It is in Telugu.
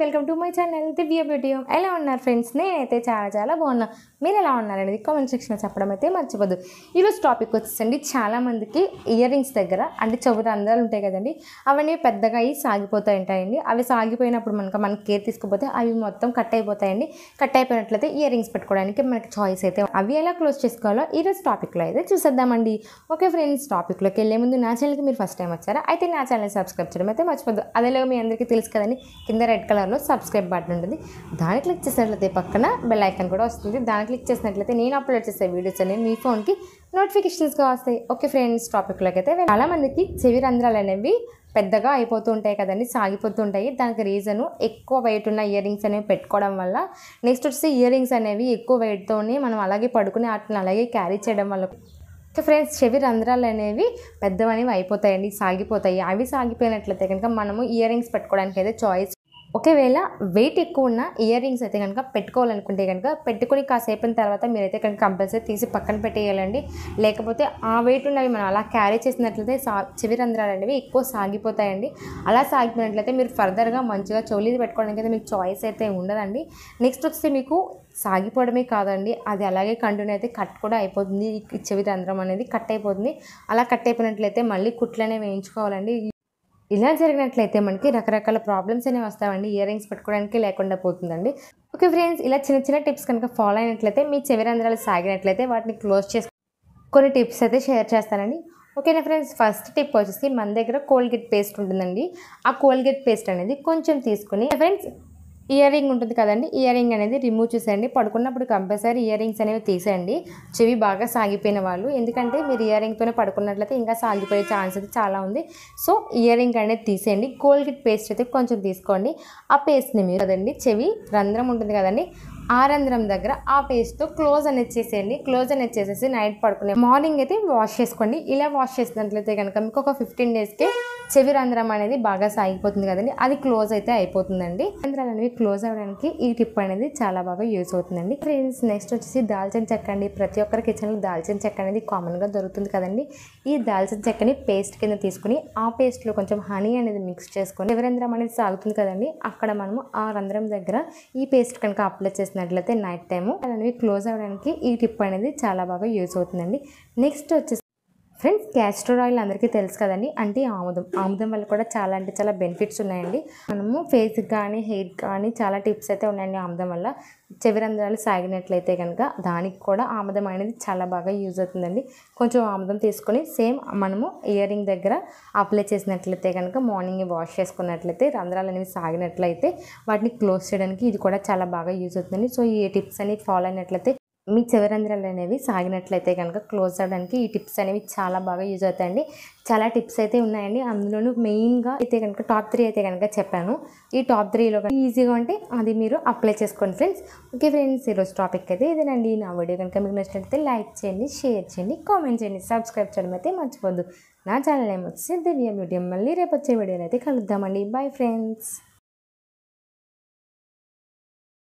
welcome to my channel Divya beauty ఎలా ఉన్నారు ఫ్రెండ్స్ నేనైతే చాలా చాలా బాగున్నా మీరు ఎలా ఉన్నారనేది కామెంట్ సెక్షన్లో చెప్పడం అయితే మర్చిపోద్దు ఈరోజు టాపిక్ వచ్చేసండి చాలామందికి ఇయర్ రింగ్స్ దగ్గర అంటే చెవుల రంధ్రాలు ఉంటాయి కదండి అవన్నీ పెద్దగా అవి సాగిపోతాయి ఉంటాయండి అవి సాగిపోయినప్పుడు మనకు మనకి కేర్ తీసుకుపోతే అవి మొత్తం కట్ అయిపోతాయండి కట్ అయిపోయినట్లయితే ఇయర్ రింగ్స్ పెట్టుకోవడానికి మనకి చాయిస్ అయితే అవి ఎలా క్లోజ్ చేసుకోవాలో ఈరోజు టాపిక్లో అయితే చూసేద్దామండి ఓకే ఫ్రెండ్స్ టాపిక్లోకి వెళ్ళే ముందు నా ఛానల్కి మీరు ఫస్ట్ టైం వచ్చారా అయితే నా ఛానల్ సబ్స్క్రైబ్ చేయడం అయితే మర్చిపోదు అదేలో మీ అందరికీ తెలుసు కదండి కింద రెడ్ కలర్ కార్నర్లో సబ్స్క్రైబ్ బటన్ ఉంటుంది దాన్ని క్లిక్ చేసినట్లయితే పక్కన బెల్ ఐకన్ కూడా వస్తుంది దాన్ని క్లిక్ చేసినట్లయితే నేను అప్లోడ్ చేసే వీడియోస్ అనేవి మీ ఫోన్కి నోటిఫికేషన్స్గా వస్తాయి ఓకే ఫ్రెండ్స్ టాపిక్లోకి అయితే చాలామందికి చెవి రంధ్రాలు అనేవి పెద్దగా అయిపోతూ ఉంటాయి కదండి సాగిపోతూ ఉంటాయి దానికి రీజను ఎక్కువ వెయిట్ ఉన్న ఇయర్ రింగ్స్ అనేవి పెట్టుకోవడం వల్ల నెక్స్ట్ వచ్చి ఇయర్ రింగ్స్ అనేవి ఎక్కువ వెయిట్తోనే మనం అలాగే పడుకుని వాటిని అలాగే క్యారీ చేయడం వల్ల ఓకే ఫ్రెండ్స్ చెవి రంధ్రాలు అనేవి పెద్దవనేవి అయిపోతాయండి సాగిపోతాయి అవి సాగిపోయినట్లయితే కనుక మనము ఇయర్ రింగ్స్ పెట్టుకోవడానికి అయితే చాయిస్ ఒకవేళ వెయిట్ ఎక్కువ ఉన్న ఇయర్ రింగ్స్ అయితే కనుక పెట్టుకోవాలనుకుంటే కనుక పెట్టుకుని కాసేపు తర్వాత మీరైతే కనుక కంపల్సరీ తీసి పక్కన పెట్టేయాలండి లేకపోతే ఆ వెయిట్ ఉన్నవి మనం అలా క్యారీ చేసినట్లయితే సా చివిరంధ్రాలు అనేవి ఎక్కువ సాగిపోతాయండి అలా సాగిపోయినట్లయితే మీరు ఫర్దర్గా మంచిగా చోలీది పెట్టుకోవడానికి అయితే మీకు చాయిస్ అయితే ఉండదండి నెక్స్ట్ వస్తే మీకు సాగిపోవడమే కాదండి అది అలాగే కంటిన్యూ అయితే కట్ కూడా అయిపోతుంది చెవి రంధ్రం అనేది కట్ అయిపోతుంది అలా కట్ అయిపోయినట్లయితే మళ్ళీ కుట్లనే వేయించుకోవాలండి ఇలా జరిగినట్లయితే మనకి రకరకాల ప్రాబ్లమ్స్ అనేవి వస్తాయండి ఇయర్ రింగ్స్ పెట్టుకోవడానికి లేకుండా పోతుందండి ఓకే ఫ్రెండ్స్ ఇలా చిన్న చిన్న టిప్స్ కనుక ఫాలో అయినట్లయితే మీ చెవి రంధ్రాలు సాగినట్లయితే వాటిని క్లోజ్ చేసి కొన్ని టిప్స్ అయితే షేర్ చేస్తానండి ఓకేనా ఫ్రెండ్స్ ఫస్ట్ టిప్ వచ్చేసి మన దగ్గర కోల్గేట్ పేస్ట్ ఉంటుందండి ఆ కోల్గేట్ పేస్ట్ అనేది కొంచెం తీసుకుని ఫ్రెండ్స్ ఇయర్ రింగ్ ఉంటుంది కదండి ఇయర్ రింగ్ అనేది రిమూవ్ చేసేయండి పడుకున్నప్పుడు కంపల్సరీ ఇయర్ రింగ్స్ అనేవి తీసేయండి చెవి బాగా సాగిపోయిన వాళ్ళు ఎందుకంటే మీరు ఇయర్ రింగ్తోనే పడుకున్నట్లయితే ఇంకా సాగిపోయే ఛాన్స్ అయితే చాలా ఉంది సో ఇయర్ రింగ్ అనేది తీసేయండి కోల్గేట్ పేస్ట్ అయితే కొంచెం తీసుకోండి ఆ పేస్ట్ని మీరు కదండి చెవి రంధ్రం ఉంటుంది కదండి ఆ రంధ్రం దగ్గర ఆ పేస్ట్తో క్లోజ్ అనేది చేసేయండి క్లోజ్ అనేది చేసేసి నైట్ పడుకునే మార్నింగ్ అయితే వాష్ చేసుకోండి ఇలా వాష్ చేసినట్లయితే కనుక మీకు ఒక ఫిఫ్టీన్ డేస్కి చెవి రంధ్రం అనేది బాగా సాగిపోతుంది కదండి అది క్లోజ్ అయితే అయిపోతుందండి రంధ్రాలు అనేవి క్లోజ్ అవ్వడానికి ఈ టిప్ అనేది చాలా బాగా యూజ్ అవుతుందండి ఫ్రెండ్స్ నెక్స్ట్ వచ్చేసి దాల్చిన చెక్క అండి ప్రతి ఒక్కరి కిచెన్లో దాల్చిన చెక్క అనేది కామన్గా దొరుకుతుంది కదండి ఈ దాల్చిన చెక్కని పేస్ట్ కింద తీసుకుని ఆ పేస్ట్లో కొంచెం హనీ అనేది మిక్స్ చేసుకొని చెవి రంధ్రం అనేది సాగుతుంది కదండి అక్కడ మనము ఆ రంధ్రం దగ్గర ఈ పేస్ట్ కనుక అప్లై చేసినట్లయితే నైట్ టైము అనేవి క్లోజ్ అవ్వడానికి ఈ టిప్ అనేది చాలా బాగా యూజ్ అవుతుందండి నెక్స్ట్ వచ్చేసి ఫ్రెండ్స్ క్యాస్టర్ ఆయిల్ అందరికీ తెలుసు కదండి అంటే ఆముదం ఆముదం వల్ల కూడా చాలా అంటే చాలా బెనిఫిట్స్ ఉన్నాయండి మనము ఫేస్కి కానీ హెయిర్ కానీ చాలా టిప్స్ అయితే ఉన్నాయండి ఆముదం వల్ల చెవిరంధ్రాలు సాగినట్లయితే కనుక దానికి కూడా ఆముదం అనేది చాలా బాగా యూజ్ అవుతుందండి కొంచెం ఆముదం తీసుకొని సేమ్ మనము ఇయర్ దగ్గర అప్లై చేసినట్లయితే కనుక మార్నింగ్ వాష్ చేసుకున్నట్లయితే రంధ్రాలు అనేవి సాగినట్లయితే వాటిని క్లోజ్ చేయడానికి ఇది కూడా చాలా బాగా యూజ్ అవుతుందండి సో ఈ టిప్స్ అనేవి ఫాలో అయినట్లయితే మీ చివరంధ్రాలు అనేవి సాగినట్లయితే కనుక క్లోజ్ అవ్వడానికి ఈ టిప్స్ అనేవి చాలా బాగా యూజ్ అవుతాయండి చాలా టిప్స్ అయితే ఉన్నాయండి అందులోనూ మెయిన్గా అయితే కనుక టాప్ త్రీ అయితే కనుక చెప్పాను ఈ టాప్ త్రీలో ఈజీగా ఉంటే అది మీరు అప్లై చేసుకోండి ఫ్రెండ్స్ ఓకే ఫ్రెండ్స్ ఈరోజు టాపిక్ అయితే ఇదేనండి నా వీడియో కనుక మీకు నచ్చినట్లయితే లైక్ చేయండి షేర్ చేయండి కామెంట్ చేయండి సబ్స్క్రైబ్ చేయడం అయితే మర్చిపోద్దు నా ఛానల్ ఏమొచ్చి దివ్య బ్యూటీ మళ్ళీ రేపు వచ్చే వీడియోలు అయితే కలుద్దామండి బాయ్ ఫ్రెండ్స్